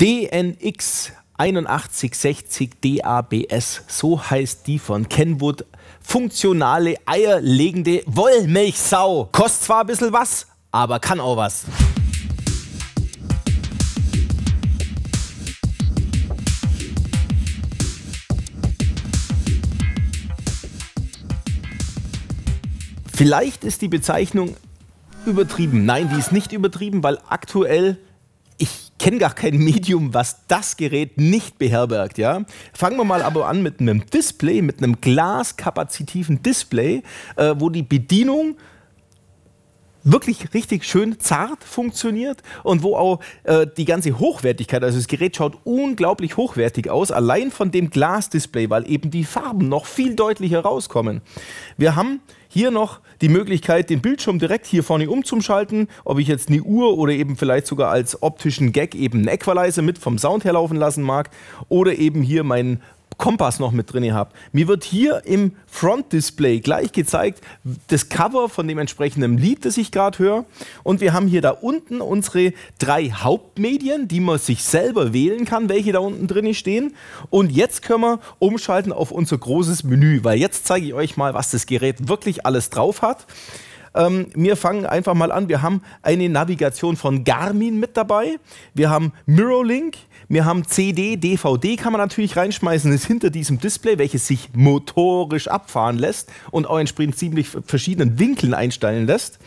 DNX 8160 DABS, so heißt die von Kenwood. Funktionale, eierlegende Wollmilchsau. Kostet zwar ein bisschen was, aber kann auch was. Vielleicht ist die Bezeichnung übertrieben. Nein, die ist nicht übertrieben, weil aktuell kenne gar kein Medium, was das Gerät nicht beherbergt. Ja? Fangen wir mal aber an mit einem Display, mit einem glaskapazitiven Display, äh, wo die Bedienung wirklich richtig schön zart funktioniert und wo auch äh, die ganze Hochwertigkeit, also das Gerät schaut unglaublich hochwertig aus, allein von dem Glasdisplay, weil eben die Farben noch viel deutlicher rauskommen. Wir haben hier noch die Möglichkeit, den Bildschirm direkt hier vorne umzuschalten, ob ich jetzt eine Uhr oder eben vielleicht sogar als optischen Gag eben einen Equalizer mit vom Sound her laufen lassen mag oder eben hier meinen Kompass noch mit drin habt. Mir wird hier im Front-Display gleich gezeigt das Cover von dem entsprechenden Lied, das ich gerade höre. Und wir haben hier da unten unsere drei Hauptmedien, die man sich selber wählen kann, welche da unten drin stehen. Und jetzt können wir umschalten auf unser großes Menü, weil jetzt zeige ich euch mal, was das Gerät wirklich alles drauf hat. Ähm, wir fangen einfach mal an. Wir haben eine Navigation von Garmin mit dabei. Wir haben Mirrorlink, wir haben CD, DVD kann man natürlich reinschmeißen, ist hinter diesem Display, welches sich motorisch abfahren lässt und auch entsprechend ziemlich verschiedenen Winkeln einstellen lässt.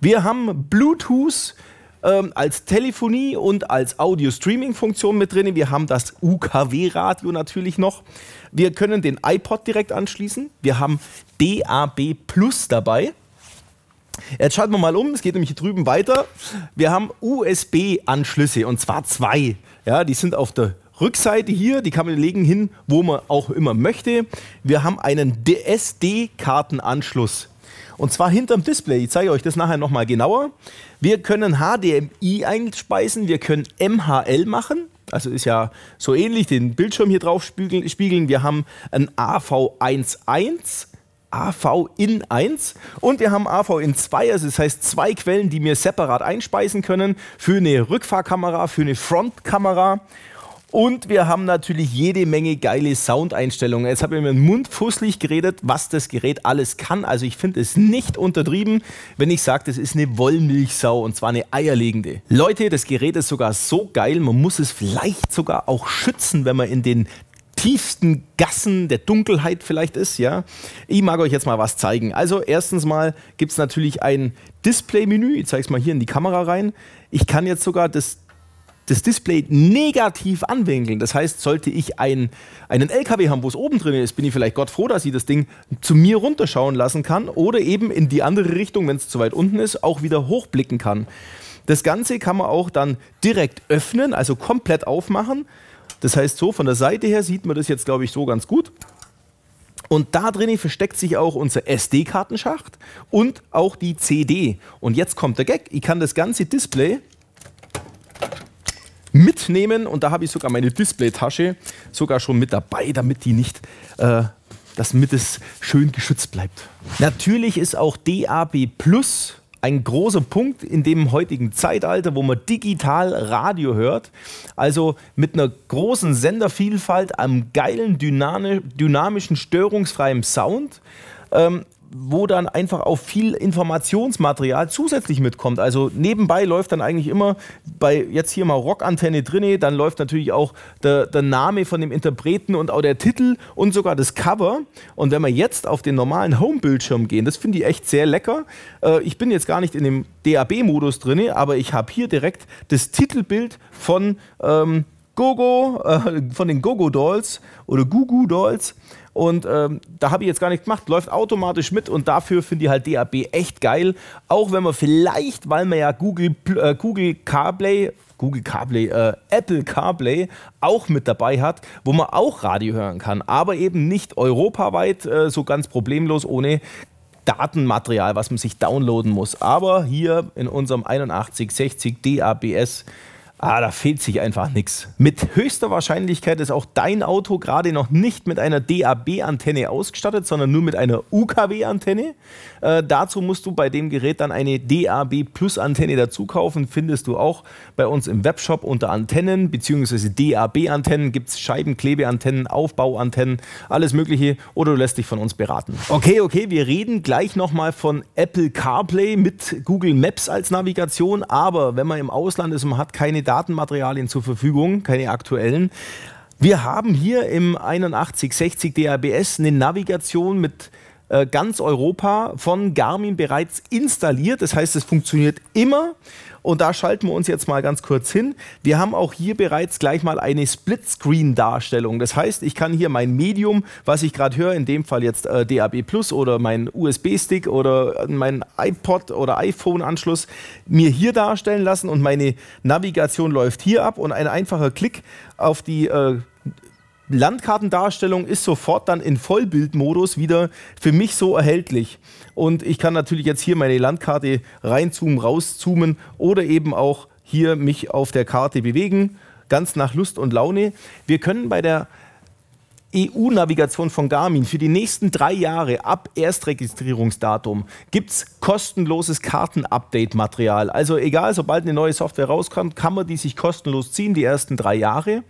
Wir haben Bluetooth ähm, als Telefonie und als Audio-Streaming-Funktion mit drin. Wir haben das UKW-Radio natürlich noch. Wir können den iPod direkt anschließen. Wir haben DAB Plus dabei. Jetzt schalten wir mal um, es geht nämlich hier drüben weiter. Wir haben USB-Anschlüsse und zwar zwei. Ja, die sind auf der Rückseite hier, die kann man legen hin, wo man auch immer möchte. Wir haben einen SD-Kartenanschluss. Und zwar hinterm Display. Ich zeige euch das nachher nochmal genauer. Wir können HDMI einspeisen, wir können MHL machen. Also ist ja so ähnlich, den Bildschirm hier drauf spiegeln. Wir haben ein AV11 AV in 1 und wir haben AV in 2, also das heißt zwei Quellen, die mir separat einspeisen können für eine Rückfahrkamera, für eine Frontkamera. Und wir haben natürlich jede Menge geile Soundeinstellungen. Jetzt habe ich mir den Mund fusselig geredet, was das Gerät alles kann. Also ich finde es nicht untertrieben, wenn ich sage, das ist eine Wollmilchsau und zwar eine eierlegende. Leute, das Gerät ist sogar so geil, man muss es vielleicht sogar auch schützen, wenn man in den tiefsten Gassen der Dunkelheit vielleicht ist, ja. Ich mag euch jetzt mal was zeigen. Also erstens mal gibt es natürlich ein Display-Menü. Ich zeige es mal hier in die Kamera rein. Ich kann jetzt sogar das, das Display negativ anwinkeln. Das heißt, sollte ich ein, einen LKW haben, wo es oben drin ist, bin ich vielleicht Gott froh, dass ich das Ding zu mir runterschauen lassen kann oder eben in die andere Richtung, wenn es zu weit unten ist, auch wieder hochblicken kann. Das Ganze kann man auch dann direkt öffnen, also komplett aufmachen. Das heißt, so von der Seite her sieht man das jetzt, glaube ich, so ganz gut. Und da drin versteckt sich auch unser SD-Kartenschacht und auch die CD. Und jetzt kommt der Gag. Ich kann das ganze Display mitnehmen und da habe ich sogar meine Displaytasche sogar schon mit dabei, damit die nicht, äh, damit es schön geschützt bleibt. Natürlich ist auch DAB Plus ein großer Punkt in dem heutigen Zeitalter, wo man digital Radio hört. Also mit einer großen Sendervielfalt, einem geilen, dynamischen, störungsfreien Sound. Ähm, wo dann einfach auch viel Informationsmaterial zusätzlich mitkommt. Also nebenbei läuft dann eigentlich immer bei jetzt hier mal Rockantenne drinne, dann läuft natürlich auch der, der Name von dem Interpreten und auch der Titel und sogar das Cover. Und wenn wir jetzt auf den normalen Home-Bildschirm gehen, das finde ich echt sehr lecker. Äh, ich bin jetzt gar nicht in dem DAB-Modus drinne, aber ich habe hier direkt das Titelbild von ähm, Gogo, äh, von den Gogo Dolls oder Gugu Dolls und ähm, da habe ich jetzt gar nichts gemacht. Läuft automatisch mit und dafür finde ich halt DAB echt geil. Auch wenn man vielleicht, weil man ja Google, äh, Google CarPlay Google CarPlay, äh, Apple CarPlay auch mit dabei hat, wo man auch Radio hören kann, aber eben nicht europaweit äh, so ganz problemlos ohne Datenmaterial, was man sich downloaden muss. Aber hier in unserem 8160 DABS Ah, da fehlt sich einfach nichts. Mit höchster Wahrscheinlichkeit ist auch dein Auto gerade noch nicht mit einer DAB-Antenne ausgestattet, sondern nur mit einer UKW-Antenne. Äh, dazu musst du bei dem Gerät dann eine DAB Plus-Antenne dazu kaufen. Findest du auch bei uns im Webshop unter Antennen bzw. DAB-Antennen. Gibt es Scheibenklebeantennen, Aufbauantennen, alles Mögliche. Oder du lässt dich von uns beraten. Okay, okay, wir reden gleich nochmal von Apple CarPlay mit Google Maps als Navigation. Aber wenn man im Ausland ist und man hat keine Datenmaterialien zur Verfügung, keine aktuellen. Wir haben hier im 8160 DABS eine Navigation mit äh, ganz Europa von Garmin bereits installiert. Das heißt, es funktioniert immer und da schalten wir uns jetzt mal ganz kurz hin. Wir haben auch hier bereits gleich mal eine Splitscreen-Darstellung. Das heißt, ich kann hier mein Medium, was ich gerade höre, in dem Fall jetzt äh, DAB Plus oder mein USB-Stick oder äh, mein iPod oder iPhone-Anschluss, mir hier darstellen lassen und meine Navigation läuft hier ab und ein einfacher Klick auf die äh, Landkartendarstellung ist sofort dann in Vollbildmodus wieder für mich so erhältlich. Und ich kann natürlich jetzt hier meine Landkarte reinzoomen, rauszoomen oder eben auch hier mich auf der Karte bewegen, ganz nach Lust und Laune. Wir können bei der EU-Navigation von Garmin für die nächsten drei Jahre ab Erstregistrierungsdatum gibt es kostenloses Karten-Update-Material. Also egal, sobald eine neue Software rauskommt, kann man die sich kostenlos ziehen, die ersten drei Jahre.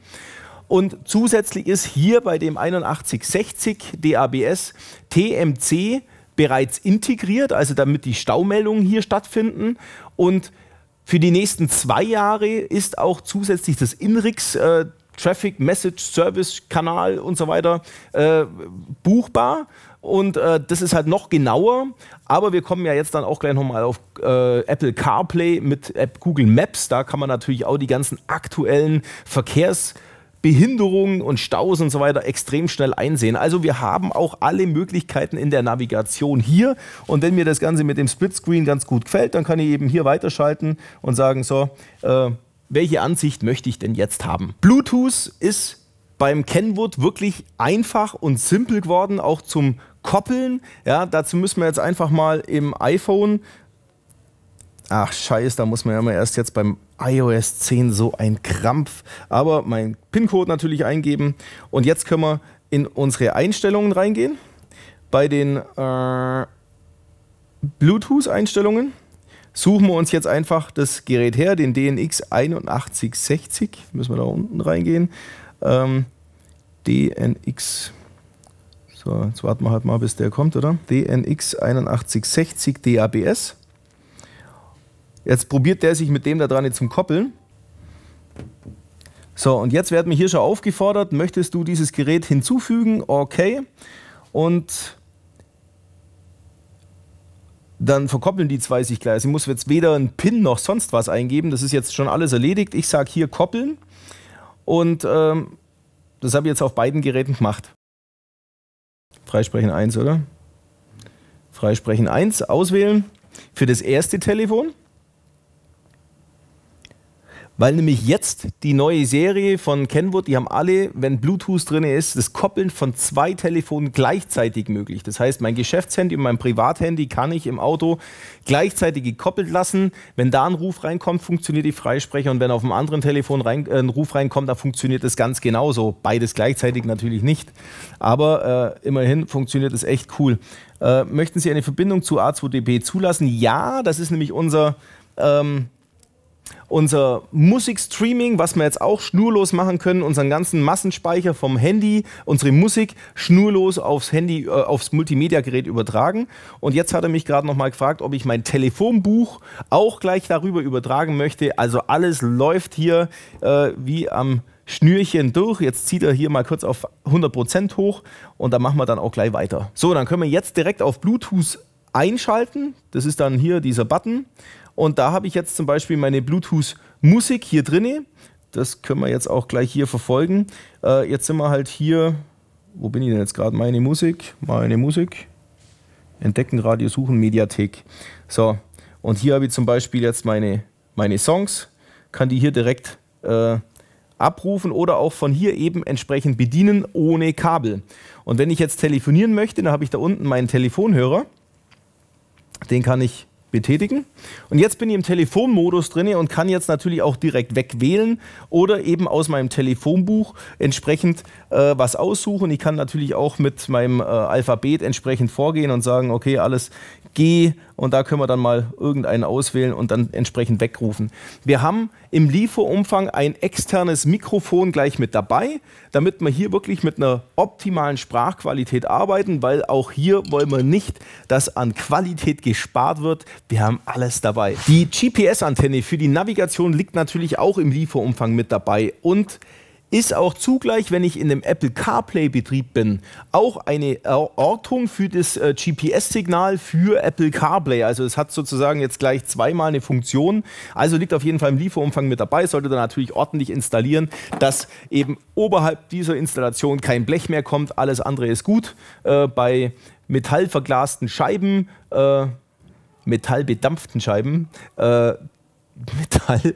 Und zusätzlich ist hier bei dem 8160 DABS TMC bereits integriert, also damit die Staumeldungen hier stattfinden. Und für die nächsten zwei Jahre ist auch zusätzlich das INRIX äh, Traffic Message Service Kanal und so weiter äh, buchbar. Und äh, das ist halt noch genauer. Aber wir kommen ja jetzt dann auch gleich nochmal auf äh, Apple CarPlay mit App Google Maps. Da kann man natürlich auch die ganzen aktuellen Verkehrs- Behinderungen und Staus und so weiter extrem schnell einsehen. Also wir haben auch alle Möglichkeiten in der Navigation hier. Und wenn mir das Ganze mit dem Splitscreen ganz gut gefällt, dann kann ich eben hier weiterschalten und sagen, so, äh, welche Ansicht möchte ich denn jetzt haben? Bluetooth ist beim Kenwood wirklich einfach und simpel geworden, auch zum Koppeln. Ja, dazu müssen wir jetzt einfach mal im iPhone Ach scheiße, da muss man ja immer erst jetzt beim iOS 10 so ein Krampf. Aber mein PIN-Code natürlich eingeben. Und jetzt können wir in unsere Einstellungen reingehen. Bei den äh, Bluetooth-Einstellungen suchen wir uns jetzt einfach das Gerät her, den DNX 8160. Müssen wir da unten reingehen. Ähm, DNX. So, jetzt warten wir halt mal, bis der kommt, oder? DNX 8160 DABS. Jetzt probiert der sich mit dem da dran jetzt zum Koppeln. So, und jetzt werden wir hier schon aufgefordert, möchtest du dieses Gerät hinzufügen? Okay. Und dann verkoppeln die zwei sich gleich. Sie muss jetzt weder einen PIN noch sonst was eingeben. Das ist jetzt schon alles erledigt. Ich sage hier koppeln. Und ähm, das habe ich jetzt auf beiden Geräten gemacht. Freisprechen 1, oder? Freisprechen 1 auswählen für das erste Telefon weil nämlich jetzt die neue Serie von Kenwood, die haben alle, wenn Bluetooth drin ist, das Koppeln von zwei Telefonen gleichzeitig möglich. Das heißt, mein Geschäftshandy und mein Privathandy kann ich im Auto gleichzeitig gekoppelt lassen. Wenn da ein Ruf reinkommt, funktioniert die Freisprecher und wenn auf dem anderen Telefon rein, äh, ein Ruf reinkommt, dann funktioniert das ganz genauso. Beides gleichzeitig natürlich nicht, aber äh, immerhin funktioniert das echt cool. Äh, möchten Sie eine Verbindung zu A2DB zulassen? Ja, das ist nämlich unser... Ähm, unser Musikstreaming, was wir jetzt auch schnurlos machen können, unseren ganzen Massenspeicher vom Handy, unsere Musik schnurlos aufs Handy, äh, aufs Multimedia-Gerät übertragen. Und jetzt hat er mich gerade nochmal gefragt, ob ich mein Telefonbuch auch gleich darüber übertragen möchte. Also alles läuft hier äh, wie am Schnürchen durch. Jetzt zieht er hier mal kurz auf 100% hoch und dann machen wir dann auch gleich weiter. So, dann können wir jetzt direkt auf Bluetooth einschalten. Das ist dann hier dieser Button. Und da habe ich jetzt zum Beispiel meine Bluetooth-Musik hier drin. Das können wir jetzt auch gleich hier verfolgen. Äh, jetzt sind wir halt hier. Wo bin ich denn jetzt gerade? Meine Musik, meine Musik. Entdecken, Radio suchen, Mediathek. So, und hier habe ich zum Beispiel jetzt meine, meine Songs, kann die hier direkt äh, abrufen oder auch von hier eben entsprechend bedienen ohne Kabel. Und wenn ich jetzt telefonieren möchte, dann habe ich da unten meinen Telefonhörer. Den kann ich betätigen. Und jetzt bin ich im Telefonmodus drin und kann jetzt natürlich auch direkt wegwählen oder eben aus meinem Telefonbuch entsprechend äh, was aussuchen. Ich kann natürlich auch mit meinem äh, Alphabet entsprechend vorgehen und sagen, okay, alles G und da können wir dann mal irgendeinen auswählen und dann entsprechend wegrufen. Wir haben im Lieferumfang ein externes Mikrofon gleich mit dabei, damit wir hier wirklich mit einer optimalen Sprachqualität arbeiten, weil auch hier wollen wir nicht, dass an Qualität gespart wird. Wir haben alles dabei. Die GPS-Antenne für die Navigation liegt natürlich auch im Lieferumfang mit dabei und ist auch zugleich, wenn ich in dem Apple CarPlay Betrieb bin, auch eine Ortung für das äh, GPS-Signal für Apple CarPlay. Also es hat sozusagen jetzt gleich zweimal eine Funktion. Also liegt auf jeden Fall im Lieferumfang mit dabei. Sollte dann natürlich ordentlich installieren, dass eben oberhalb dieser Installation kein Blech mehr kommt. Alles andere ist gut. Äh, bei metallverglasten Scheiben, äh, metallbedampften Scheiben, äh, Metall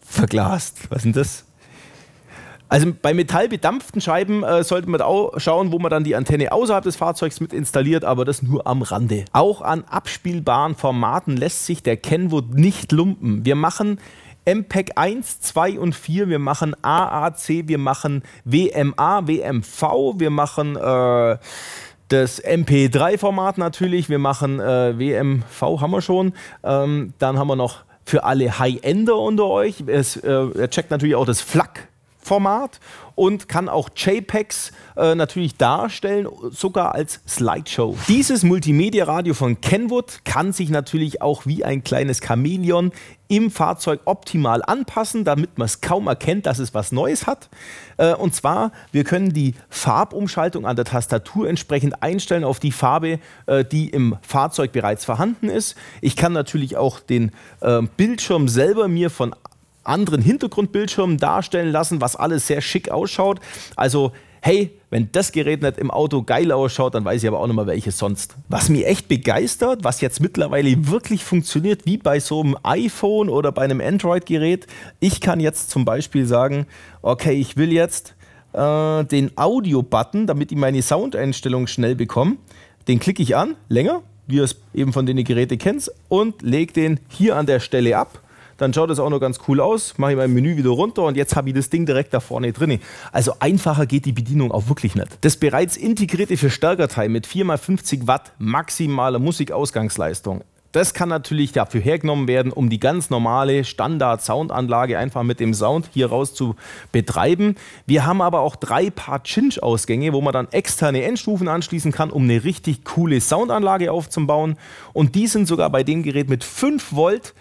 verglast. Was ist denn das? Also bei metallbedampften Scheiben äh, sollte man auch schauen, wo man dann die Antenne außerhalb des Fahrzeugs mit installiert, aber das nur am Rande. Auch an abspielbaren Formaten lässt sich der Kenwood nicht lumpen. Wir machen MPEG 1, 2 und 4, wir machen AAC, wir machen WMA, WMV, wir machen äh, das MP3-Format e natürlich, wir machen äh, WMV, haben wir schon. Ähm, dann haben wir noch für alle High-Ender unter euch. Es, äh, er checkt natürlich auch das FLAC Format und kann auch JPEGs äh, natürlich darstellen, sogar als Slideshow. Dieses Multimedia-Radio von Kenwood kann sich natürlich auch wie ein kleines Chamäleon im Fahrzeug optimal anpassen, damit man es kaum erkennt, dass es was Neues hat. Äh, und zwar, wir können die Farbumschaltung an der Tastatur entsprechend einstellen auf die Farbe, äh, die im Fahrzeug bereits vorhanden ist. Ich kann natürlich auch den äh, Bildschirm selber mir von anderen Hintergrundbildschirmen darstellen lassen, was alles sehr schick ausschaut. Also hey, wenn das Gerät nicht im Auto geil ausschaut, dann weiß ich aber auch nicht mal welches sonst. Was mich echt begeistert, was jetzt mittlerweile wirklich funktioniert, wie bei so einem iPhone oder bei einem Android-Gerät, ich kann jetzt zum Beispiel sagen, okay, ich will jetzt äh, den Audio-Button, damit ich meine Soundeinstellung schnell bekomme, den klicke ich an, länger, wie ihr es eben von den Geräten kennt, und lege den hier an der Stelle ab dann schaut es auch noch ganz cool aus. Mache ich mein Menü wieder runter und jetzt habe ich das Ding direkt da vorne drin. Also einfacher geht die Bedienung auch wirklich nicht. Das bereits integrierte Verstärkerteil mit 4x50 Watt maximaler Musikausgangsleistung das kann natürlich dafür hergenommen werden, um die ganz normale Standard-Soundanlage einfach mit dem Sound hier raus zu betreiben. Wir haben aber auch drei Paar chinch ausgänge wo man dann externe Endstufen anschließen kann, um eine richtig coole Soundanlage aufzubauen. Und die sind sogar bei dem Gerät mit 5 Volt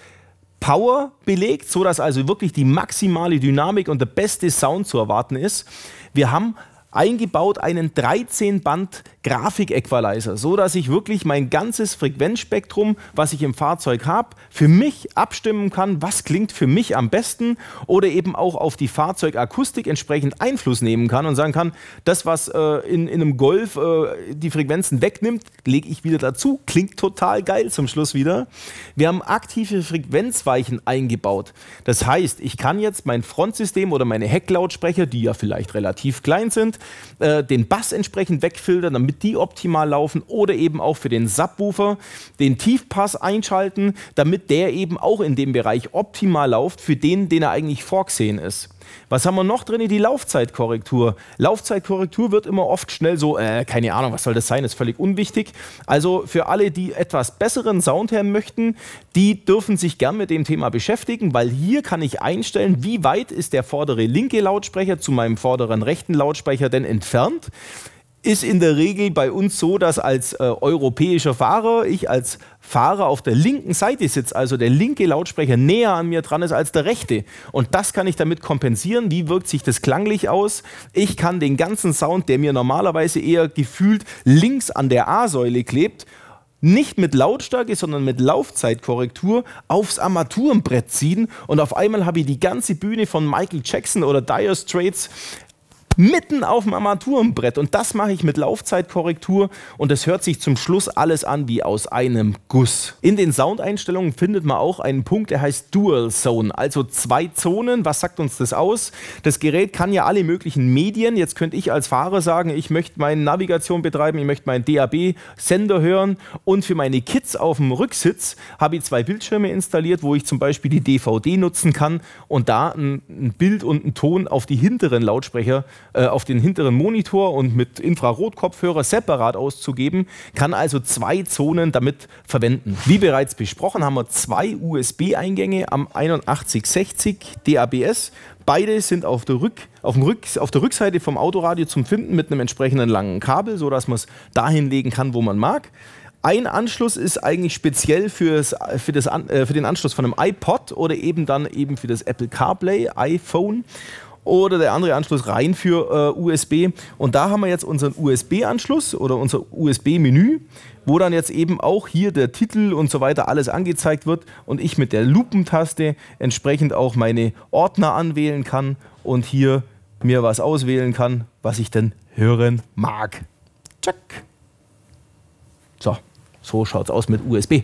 Power belegt, so dass also wirklich die maximale Dynamik und der beste Sound zu erwarten ist. Wir haben eingebaut einen 13-Band Grafik-Equalizer, so dass ich wirklich mein ganzes Frequenzspektrum, was ich im Fahrzeug habe, für mich abstimmen kann, was klingt für mich am besten oder eben auch auf die Fahrzeugakustik entsprechend Einfluss nehmen kann und sagen kann, das, was äh, in, in einem Golf äh, die Frequenzen wegnimmt, lege ich wieder dazu, klingt total geil zum Schluss wieder. Wir haben aktive Frequenzweichen eingebaut. Das heißt, ich kann jetzt mein Frontsystem oder meine Hecklautsprecher, die ja vielleicht relativ klein sind, äh, den Bass entsprechend wegfiltern, damit die optimal laufen oder eben auch für den Subwoofer den Tiefpass einschalten, damit der eben auch in dem Bereich optimal läuft für den, den er eigentlich vorgesehen ist. Was haben wir noch drin? Die Laufzeitkorrektur. Laufzeitkorrektur wird immer oft schnell so, äh, keine Ahnung, was soll das sein, ist völlig unwichtig. Also für alle, die etwas besseren Sound haben möchten, die dürfen sich gern mit dem Thema beschäftigen, weil hier kann ich einstellen, wie weit ist der vordere linke Lautsprecher zu meinem vorderen rechten Lautsprecher denn entfernt ist in der Regel bei uns so, dass als äh, europäischer Fahrer, ich als Fahrer auf der linken Seite sitze, also der linke Lautsprecher näher an mir dran ist als der rechte. Und das kann ich damit kompensieren. Wie wirkt sich das klanglich aus? Ich kann den ganzen Sound, der mir normalerweise eher gefühlt links an der A-Säule klebt, nicht mit Lautstärke, sondern mit Laufzeitkorrektur aufs Armaturenbrett ziehen und auf einmal habe ich die ganze Bühne von Michael Jackson oder Dire Straits mitten auf dem Armaturenbrett. Und das mache ich mit Laufzeitkorrektur und es hört sich zum Schluss alles an wie aus einem Guss. In den Soundeinstellungen findet man auch einen Punkt, der heißt Dual Zone, also zwei Zonen. Was sagt uns das aus? Das Gerät kann ja alle möglichen Medien. Jetzt könnte ich als Fahrer sagen, ich möchte meine Navigation betreiben, ich möchte meinen DAB-Sender hören und für meine Kids auf dem Rücksitz habe ich zwei Bildschirme installiert, wo ich zum Beispiel die DVD nutzen kann und da ein, Bild und einen Ton auf die hinteren Lautsprecher äh, auf den hinteren Monitor und mit Infrarotkopfhörer separat auszugeben, kann also zwei Zonen damit verwenden. Wie bereits besprochen, haben wir zwei USB-Eingänge am 8160 DABS. Beide sind auf der, Rück, auf, dem Rück, auf der Rückseite vom Autoradio zum Finden mit einem entsprechenden langen Kabel, sodass man es dahin legen kann, wo man mag. Ein Anschluss ist eigentlich speziell fürs, für, das, äh, für den Anschluss von einem iPod oder eben dann eben für das Apple CarPlay, iPhone oder der andere Anschluss rein für äh, USB. Und da haben wir jetzt unseren USB-Anschluss oder unser USB-Menü, wo dann jetzt eben auch hier der Titel und so weiter alles angezeigt wird und ich mit der Lupentaste entsprechend auch meine Ordner anwählen kann und hier mir was auswählen kann, was ich denn hören mag. Check. So, so schaut's aus mit USB.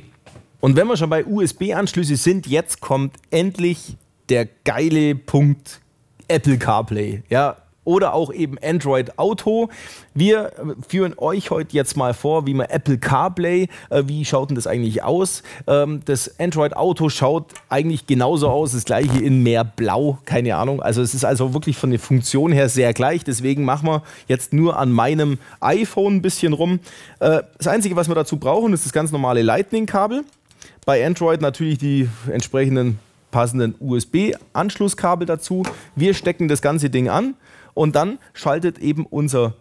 Und wenn wir schon bei USB-Anschlüsse sind, jetzt kommt endlich der geile Punkt Apple CarPlay, ja, oder auch eben Android Auto. Wir äh, führen euch heute jetzt mal vor, wie man Apple CarPlay, äh, wie schaut denn das eigentlich aus? Ähm, das Android Auto schaut eigentlich genauso aus, das gleiche in mehr Blau, keine Ahnung. Also es ist also wirklich von der Funktion her sehr gleich, deswegen machen wir jetzt nur an meinem iPhone ein bisschen rum. Äh, das Einzige, was wir dazu brauchen, ist das ganz normale Lightning-Kabel. Bei Android natürlich die entsprechenden passenden USB-Anschlusskabel dazu. Wir stecken das ganze Ding an und dann schaltet eben unser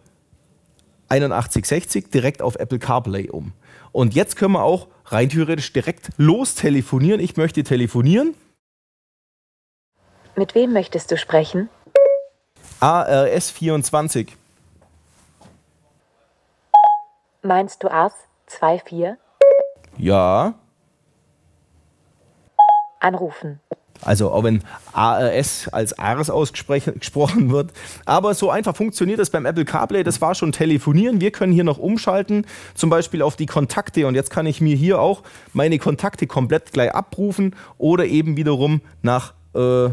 8160 direkt auf Apple CarPlay um. Und jetzt können wir auch rein theoretisch direkt los telefonieren. Ich möchte telefonieren. Mit wem möchtest du sprechen? ARS24. Meinst du ARS24? Ja anrufen. Also auch wenn ARS als ARS ausgesprochen wird. Aber so einfach funktioniert das beim Apple CarPlay. Das war schon telefonieren. Wir können hier noch umschalten, zum Beispiel auf die Kontakte. Und jetzt kann ich mir hier auch meine Kontakte komplett gleich abrufen oder eben wiederum nach, äh,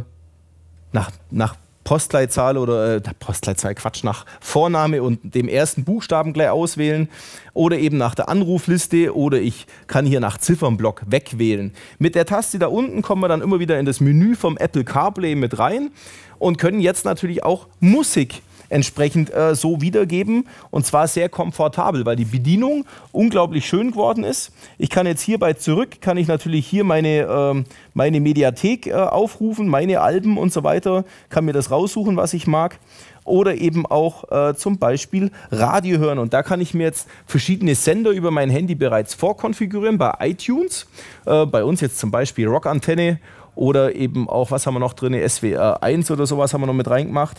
nach, nach Postleitzahl oder äh, Postleitzahl, Quatsch, nach Vorname und dem ersten Buchstaben gleich auswählen oder eben nach der Anrufliste oder ich kann hier nach Ziffernblock wegwählen. Mit der Taste da unten kommen wir dann immer wieder in das Menü vom Apple CarPlay mit rein und können jetzt natürlich auch Musik entsprechend äh, so wiedergeben. Und zwar sehr komfortabel, weil die Bedienung unglaublich schön geworden ist. Ich kann jetzt hierbei zurück, kann ich natürlich hier meine, äh, meine Mediathek äh, aufrufen, meine Alben und so weiter, kann mir das raussuchen, was ich mag oder eben auch äh, zum Beispiel Radio hören. Und da kann ich mir jetzt verschiedene Sender über mein Handy bereits vorkonfigurieren bei iTunes, äh, bei uns jetzt zum Beispiel Rockantenne oder eben auch, was haben wir noch drin, SWR 1 oder sowas haben wir noch mit reingemacht.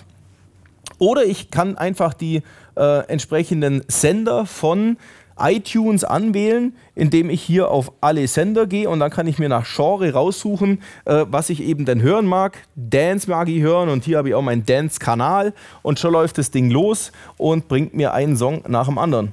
Oder ich kann einfach die äh, entsprechenden Sender von iTunes anwählen, indem ich hier auf alle Sender gehe und dann kann ich mir nach Genre raussuchen, äh, was ich eben denn hören mag. Dance mag ich hören und hier habe ich auch meinen Dance-Kanal und schon läuft das Ding los und bringt mir einen Song nach dem anderen.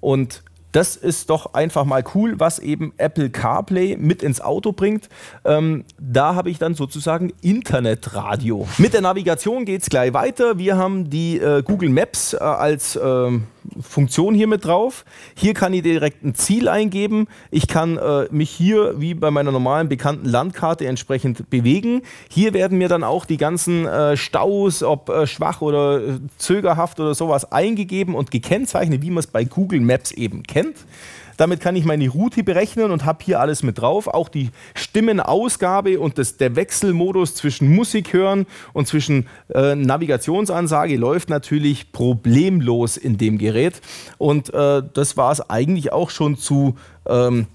Und das ist doch einfach mal cool, was eben Apple CarPlay mit ins Auto bringt. Ähm, da habe ich dann sozusagen Internetradio. Mit der Navigation geht es gleich weiter. Wir haben die äh, Google Maps äh, als... Ähm Funktion hier mit drauf. Hier kann ich direkt ein Ziel eingeben. Ich kann äh, mich hier wie bei meiner normalen bekannten Landkarte entsprechend bewegen. Hier werden mir dann auch die ganzen äh, Staus, ob äh, schwach oder äh, zögerhaft oder sowas eingegeben und gekennzeichnet, wie man es bei Google Maps eben kennt. Damit kann ich meine Route berechnen und habe hier alles mit drauf. Auch die Stimmenausgabe und das, der Wechselmodus zwischen Musik hören und zwischen äh, Navigationsansage läuft natürlich problemlos in dem Gerät. Und äh, das war es eigentlich auch schon zu, ähm,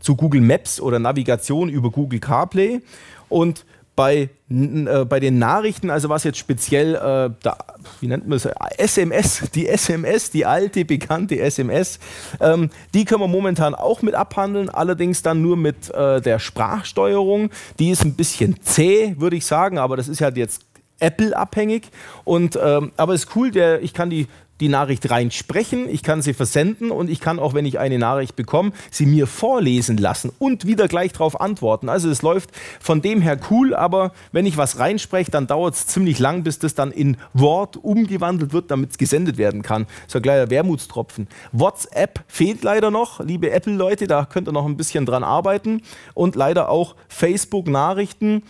zu Google Maps oder Navigation über Google CarPlay. Und bei, äh, bei den Nachrichten, also was jetzt speziell, äh, da, wie nennt man es, SMS, die SMS, die alte, bekannte SMS, ähm, die können wir momentan auch mit abhandeln, allerdings dann nur mit äh, der Sprachsteuerung. Die ist ein bisschen zäh, würde ich sagen, aber das ist halt jetzt Apple abhängig ähm, aber ist cool, der ich kann die die Nachricht reinsprechen, ich kann sie versenden und ich kann auch, wenn ich eine Nachricht bekomme, sie mir vorlesen lassen und wieder gleich darauf antworten. Also es läuft von dem her cool, aber wenn ich was reinspreche, dann dauert es ziemlich lang, bis das dann in Wort umgewandelt wird, damit es gesendet werden kann. So ein kleiner Wermutstropfen. WhatsApp fehlt leider noch, liebe Apple-Leute, da könnt ihr noch ein bisschen dran arbeiten. Und leider auch Facebook-Nachrichten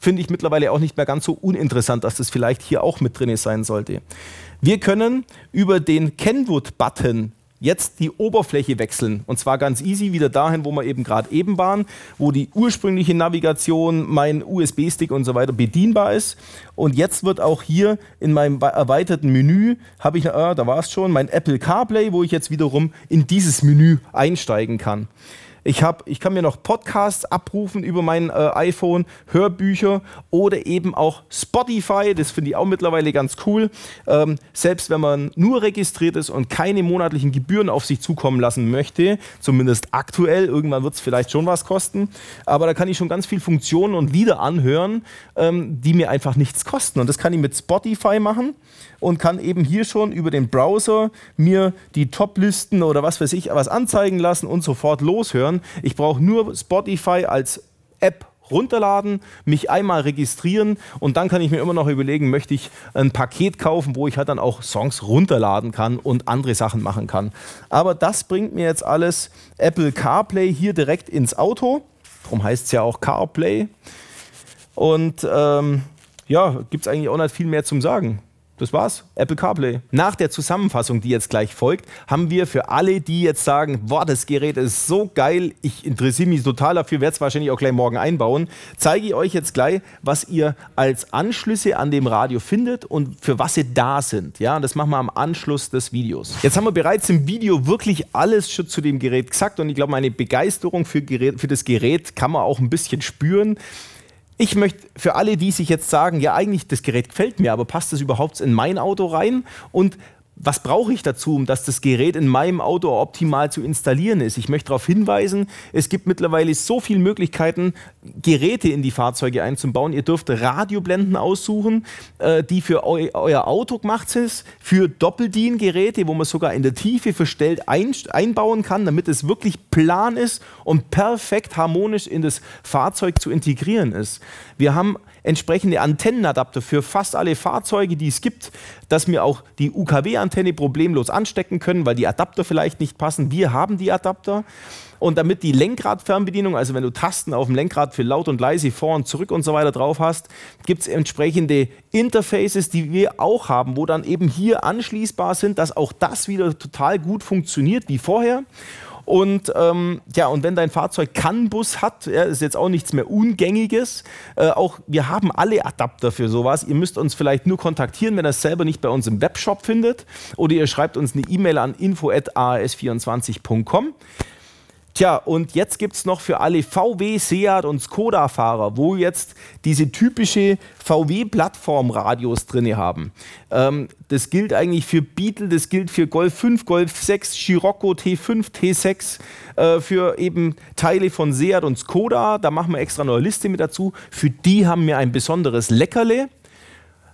finde ich mittlerweile auch nicht mehr ganz so uninteressant, dass das vielleicht hier auch mit drin sein sollte. Wir können über den Kenwood-Button jetzt die Oberfläche wechseln. Und zwar ganz easy wieder dahin, wo wir eben gerade eben waren, wo die ursprüngliche Navigation, mein USB-Stick und so weiter bedienbar ist. Und jetzt wird auch hier in meinem erweiterten Menü, habe ich, äh, da war es schon, mein Apple CarPlay, wo ich jetzt wiederum in dieses Menü einsteigen kann. Ich, hab, ich kann mir noch Podcasts abrufen über mein äh, iPhone, Hörbücher oder eben auch Spotify. Das finde ich auch mittlerweile ganz cool. Ähm, selbst wenn man nur registriert ist und keine monatlichen Gebühren auf sich zukommen lassen möchte, zumindest aktuell, irgendwann wird es vielleicht schon was kosten, aber da kann ich schon ganz viele Funktionen und Lieder anhören, ähm, die mir einfach nichts kosten. Und das kann ich mit Spotify machen und kann eben hier schon über den Browser mir die Top-Listen oder was weiß ich was anzeigen lassen und sofort loshören kann. Ich brauche nur Spotify als App runterladen, mich einmal registrieren und dann kann ich mir immer noch überlegen, möchte ich ein Paket kaufen, wo ich halt dann auch Songs runterladen kann und andere Sachen machen kann. Aber das bringt mir jetzt alles Apple CarPlay hier direkt ins Auto. Darum heißt es ja auch CarPlay. Und ähm, ja, gibt es eigentlich auch nicht viel mehr zum Sagen. Das war's. Apple CarPlay. Nach der Zusammenfassung, die jetzt gleich folgt, haben wir für alle, die jetzt sagen, boah, das Gerät ist so geil, ich interessiere mich total dafür, werde es wahrscheinlich auch gleich morgen einbauen, zeige ich euch jetzt gleich, was ihr als Anschlüsse an dem Radio findet und für was sie da sind. Ja, das machen wir am Anschluss des Videos. Jetzt haben wir bereits im Video wirklich alles schon zu dem Gerät gesagt und ich glaube, meine Begeisterung für, Gerät, für das Gerät kann man auch ein bisschen spüren. Ich möchte für alle, die sich jetzt sagen, ja eigentlich das Gerät gefällt mir, aber passt das überhaupt in mein Auto rein? Und was brauche ich dazu, um dass das Gerät in meinem Auto optimal zu installieren ist? Ich möchte darauf hinweisen, es gibt mittlerweile so viele Möglichkeiten, Geräte in die Fahrzeuge einzubauen. Ihr dürft Radioblenden aussuchen, äh, die für eu euer Auto gemacht sind, für Doppeldien-Geräte, wo man sogar in der Tiefe verstellt ein einbauen kann, damit es wirklich plan ist und perfekt harmonisch in das Fahrzeug zu integrieren ist. Wir haben entsprechende Antennenadapter für fast alle Fahrzeuge, die es gibt, dass wir auch die UKW-Antenne problemlos anstecken können, weil die Adapter vielleicht nicht passen. Wir haben die Adapter. Und damit die Lenkradfernbedienung, also wenn du Tasten auf dem Lenkrad für laut und leise, vor und zurück und so weiter drauf hast, gibt es entsprechende Interfaces, die wir auch haben, wo dann eben hier anschließbar sind, dass auch das wieder total gut funktioniert wie vorher. Und ähm, ja, und wenn dein Fahrzeug can hat, ja, ist jetzt auch nichts mehr Ungängiges. Äh, auch wir haben alle Adapter für sowas. Ihr müsst uns vielleicht nur kontaktieren, wenn ihr es selber nicht bei uns im Webshop findet. Oder ihr schreibt uns eine E-Mail an info.as24.com. Tja, und jetzt gibt es noch für alle VW, Seat und Skoda-Fahrer, wo jetzt diese typische VW-Plattform-Radios drin haben. Ähm, das gilt eigentlich für Beetle, das gilt für Golf 5, Golf 6, Scirocco T5, T6, äh, für eben Teile von Seat und Skoda. Da machen wir extra eine Liste mit dazu. Für die haben wir ein besonderes Leckerle,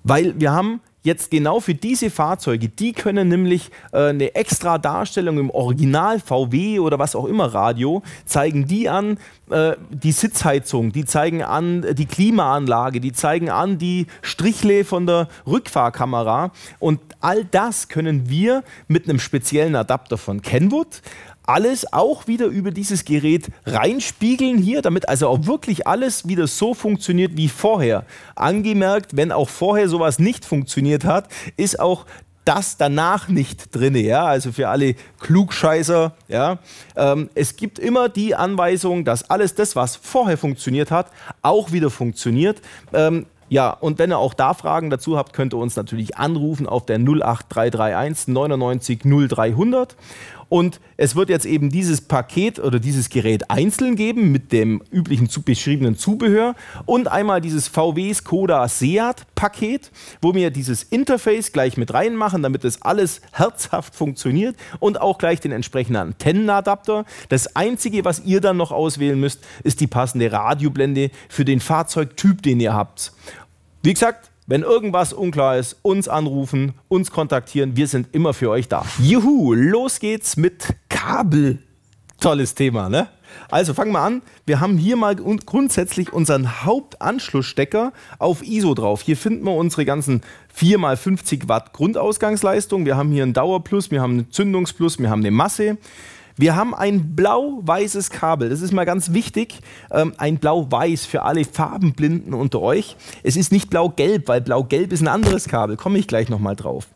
weil wir haben jetzt genau für diese Fahrzeuge, die können nämlich äh, eine extra Darstellung im Original VW oder was auch immer Radio, zeigen die an, äh, die Sitzheizung, die zeigen an äh, die Klimaanlage, die zeigen an die Strichle von der Rückfahrkamera. Und all das können wir mit einem speziellen Adapter von Kenwood alles auch wieder über dieses Gerät reinspiegeln hier, damit also auch wirklich alles wieder so funktioniert wie vorher. Angemerkt, wenn auch vorher sowas nicht funktioniert hat, ist auch das danach nicht drin, ja, also für alle Klugscheißer, ja. Ähm, es gibt immer die Anweisung, dass alles das, was vorher funktioniert hat, auch wieder funktioniert. Ähm, ja, und wenn ihr auch da Fragen dazu habt, könnt ihr uns natürlich anrufen auf der 08331 99 0300 und es wird jetzt eben dieses Paket oder dieses Gerät einzeln geben mit dem üblichen zu beschriebenen Zubehör und einmal dieses VW Skoda Seat Paket, wo wir dieses Interface gleich mit reinmachen, damit das alles herzhaft funktioniert und auch gleich den entsprechenden Antennenadapter. Das einzige, was ihr dann noch auswählen müsst, ist die passende Radioblende für den Fahrzeugtyp, den ihr habt. Wie gesagt, wenn irgendwas unklar ist, uns anrufen, uns kontaktieren. Wir sind immer für euch da. Juhu, los geht's mit Kabel. Tolles Thema, ne? Also fangen wir an. Wir haben hier mal grundsätzlich unseren Hauptanschlussstecker auf ISO drauf. Hier finden wir unsere ganzen 4x50 Watt Grundausgangsleistung. Wir haben hier einen Dauerplus, wir haben einen Zündungsplus, wir haben eine Masse. Wir haben ein blau-weißes Kabel. Das ist mal ganz wichtig. Ähm, ein blau-weiß für alle Farbenblinden unter euch. Es ist nicht blau-gelb, weil blau-gelb ist ein anderes Kabel. Komme ich gleich nochmal drauf.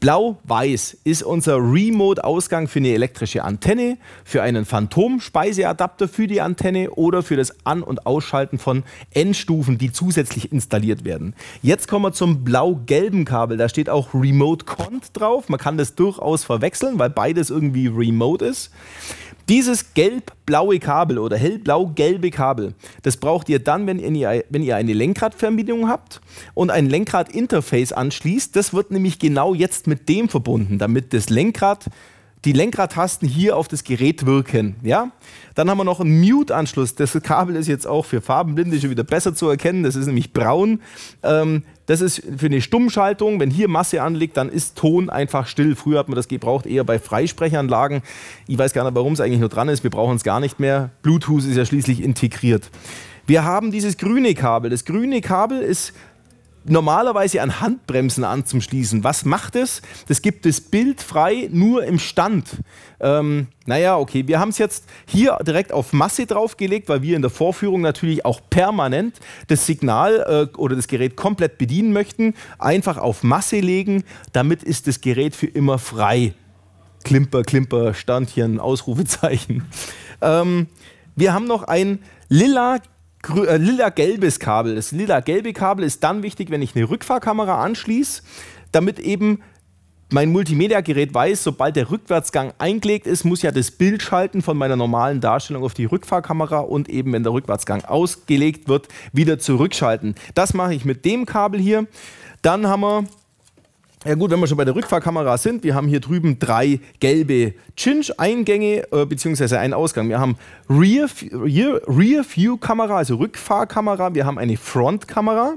Blau-Weiß ist unser Remote-Ausgang für eine elektrische Antenne, für einen Phantom-Speiseadapter für die Antenne oder für das An- und Ausschalten von Endstufen, die zusätzlich installiert werden. Jetzt kommen wir zum blau-gelben Kabel. Da steht auch Remote Cont drauf. Man kann das durchaus verwechseln, weil beides irgendwie remote ist. Dieses gelb-blaue Kabel oder hellblau-gelbe Kabel, das braucht ihr dann, wenn ihr, wenn ihr eine Lenkradverbindung habt und ein Lenkradinterface anschließt. Das wird nämlich genau jetzt mit dem verbunden, damit das Lenkrad die Lenkradtasten hier auf das Gerät wirken. Ja? Dann haben wir noch einen Mute-Anschluss. Das Kabel ist jetzt auch für Farbenblinde schon wieder besser zu erkennen. Das ist nämlich braun. Ähm, das ist für eine Stummschaltung. Wenn hier Masse anliegt, dann ist Ton einfach still. Früher hat man das gebraucht, eher bei Freisprechanlagen. Ich weiß gar nicht, warum es eigentlich nur dran ist. Wir brauchen es gar nicht mehr. Bluetooth ist ja schließlich integriert. Wir haben dieses grüne Kabel. Das grüne Kabel ist normalerweise an Handbremsen anzuschließen. Was macht es? Das gibt es bildfrei nur im Stand. Ähm, naja, okay, wir haben es jetzt hier direkt auf Masse draufgelegt, weil wir in der Vorführung natürlich auch permanent das Signal äh, oder das Gerät komplett bedienen möchten. Einfach auf Masse legen, damit ist das Gerät für immer frei. Klimper, Klimper, Standchen, Ausrufezeichen. Ähm, wir haben noch ein lila äh, lila-gelbes Kabel. Das lila-gelbe Kabel ist dann wichtig, wenn ich eine Rückfahrkamera anschließe, damit eben mein Multimedia-Gerät weiß, sobald der Rückwärtsgang eingelegt ist, muss ja das Bild schalten von meiner normalen Darstellung auf die Rückfahrkamera und eben, wenn der Rückwärtsgang ausgelegt wird, wieder zurückschalten. Das mache ich mit dem Kabel hier. Dann haben wir ja gut, wenn wir schon bei der Rückfahrkamera sind, wir haben hier drüben drei gelbe Chinch-Eingänge äh, bzw. einen Ausgang. Wir haben Rear, View Kamera, also Rückfahrkamera, wir haben eine Front-Kamera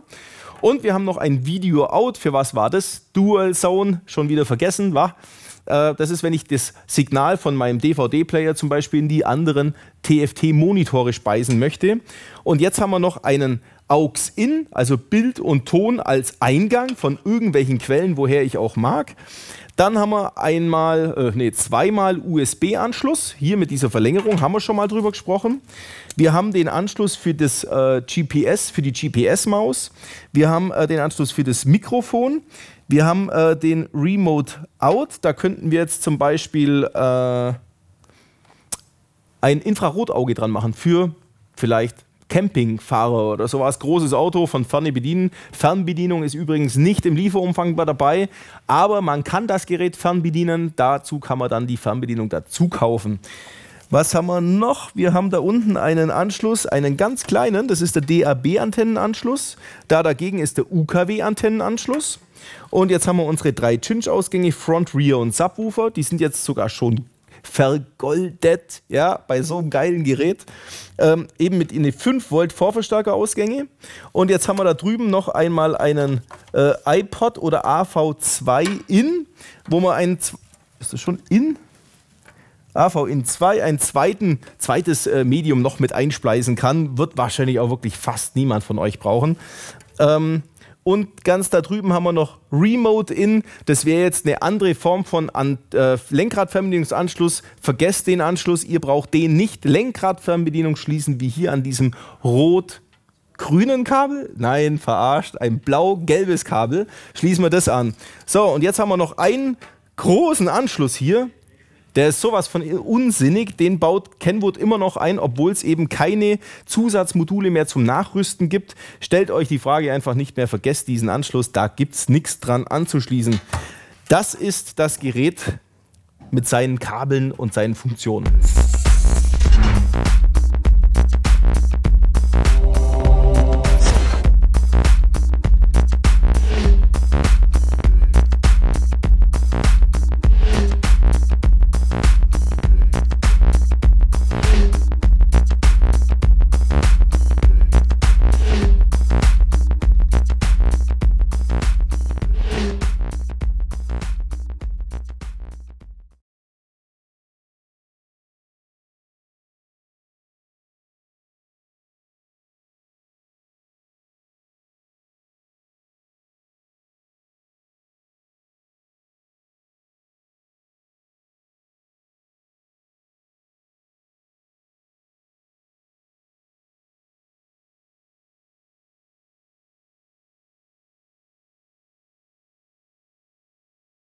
und wir haben noch ein Video Out. Für was war das? Dual Zone, schon wieder vergessen, war? Äh, das ist, wenn ich das Signal von meinem DVD-Player zum Beispiel in die anderen TFT-Monitore speisen möchte. Und jetzt haben wir noch einen AUX-In, also Bild und Ton als Eingang von irgendwelchen Quellen, woher ich auch mag. Dann haben wir einmal, äh, nee, zweimal USB-Anschluss. Hier mit dieser Verlängerung haben wir schon mal drüber gesprochen. Wir haben den Anschluss für das äh, GPS, für die GPS-Maus. Wir haben äh, den Anschluss für das Mikrofon. Wir haben äh, den Remote out. Da könnten wir jetzt zum Beispiel äh, ein Infrarotauge dran machen für vielleicht Campingfahrer oder sowas. Großes Auto von ferne bedienen. Fernbedienung ist übrigens nicht im Lieferumfang dabei, aber man kann das Gerät fernbedienen. Dazu kann man dann die Fernbedienung dazu kaufen. Was haben wir noch? Wir haben da unten einen Anschluss, einen ganz kleinen, das ist der DAB-Antennenanschluss. Da dagegen ist der UKW-Antennenanschluss. Und jetzt haben wir unsere drei Chinch-Ausgänge, Front, Rear und Subwoofer. Die sind jetzt sogar schon vergoldet, ja, bei so einem geilen Gerät. Ähm, eben mit in die 5 Volt Vorverstärker-Ausgänge. Und jetzt haben wir da drüben noch einmal einen äh, iPod oder AV2 in, wo man einen. Ist das schon in? AV in 2 ein zweiten, zweites äh, Medium noch mit einspleisen kann, wird wahrscheinlich auch wirklich fast niemand von euch brauchen. Ähm, und ganz da drüben haben wir noch Remote In. Das wäre jetzt eine andere Form von An äh, Lenkradfernbedienungsanschluss. Vergesst den Anschluss, ihr braucht den nicht. Lenkradfernbedienung schließen wie hier an diesem rot grünen Kabel? Nein, verarscht, ein blau-gelbes Kabel. Schließen wir das an. So, und jetzt haben wir noch einen großen Anschluss hier. Der ist sowas von unsinnig. Den baut Kenwood immer noch ein, obwohl es eben keine Zusatzmodule mehr zum Nachrüsten gibt. Stellt euch die Frage einfach nicht mehr, vergesst diesen Anschluss, da gibt es nichts dran anzuschließen. Das ist das Gerät mit seinen Kabeln und seinen Funktionen.